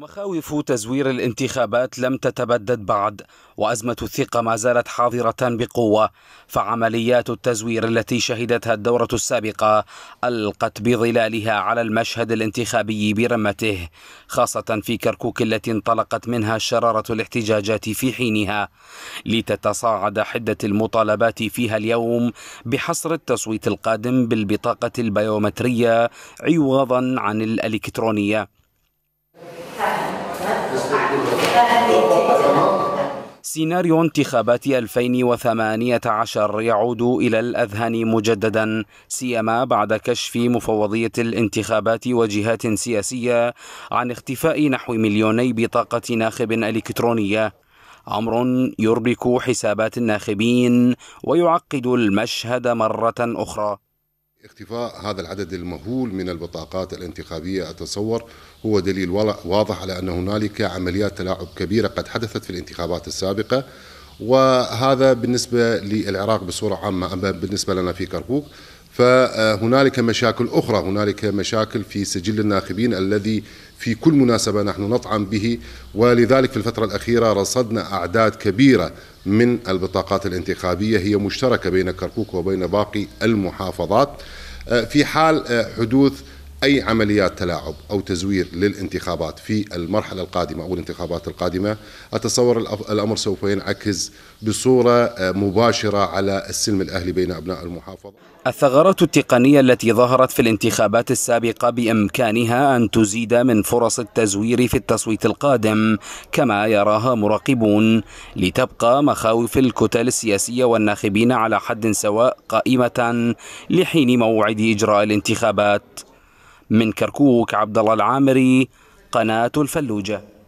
مخاوف تزوير الانتخابات لم تتبدد بعد وأزمة الثقة ما زالت حاضرة بقوة فعمليات التزوير التي شهدتها الدورة السابقة ألقت بظلالها على المشهد الانتخابي برمته خاصة في كركوك التي انطلقت منها شرارة الاحتجاجات في حينها لتتصاعد حدة المطالبات فيها اليوم بحصر التصويت القادم بالبطاقة البيومترية عوضا عن الإلكترونية سيناريو انتخابات 2018 يعود إلى الأذهان مجددا سيما بعد كشف مفوضية الانتخابات وجهات سياسية عن اختفاء نحو مليوني بطاقة ناخب إلكترونية أمر يربك حسابات الناخبين ويعقد المشهد مرة أخرى اختفاء هذا العدد المهول من البطاقات الانتخابية أتصور هو دليل واضح على أن هنالك عمليات تلاعب كبيرة قد حدثت في الانتخابات السابقة وهذا بالنسبة للعراق بصورة عامة أما بالنسبة لنا في كركوك فهنالك مشاكل أخرى هنالك مشاكل في سجل الناخبين الذي في كل مناسبة نحن نطعن به ولذلك في الفترة الأخيرة رصدنا أعداد كبيرة من البطاقات الانتخابية هي مشتركة بين كركوك وبين باقي المحافظات آه، في حال آه، حدوث أي عمليات تلاعب أو تزوير للانتخابات في المرحلة القادمة أو الانتخابات القادمة أتصور الأمر سوف ينعكس بصورة آه، مباشرة على السلم الأهلي بين أبناء المحافظة الثغرات التقنية التي ظهرت في الانتخابات السابقة بإمكانها أن تزيد من فرص التزوير في التصويت القادم كما يراها مراقبون لتبقى مخاوف الكتل السياسية والناخبين على حد سواء قائمة لحين موعد إجراء الانتخابات من كركوك عبد الله العامري قناة الفلوجة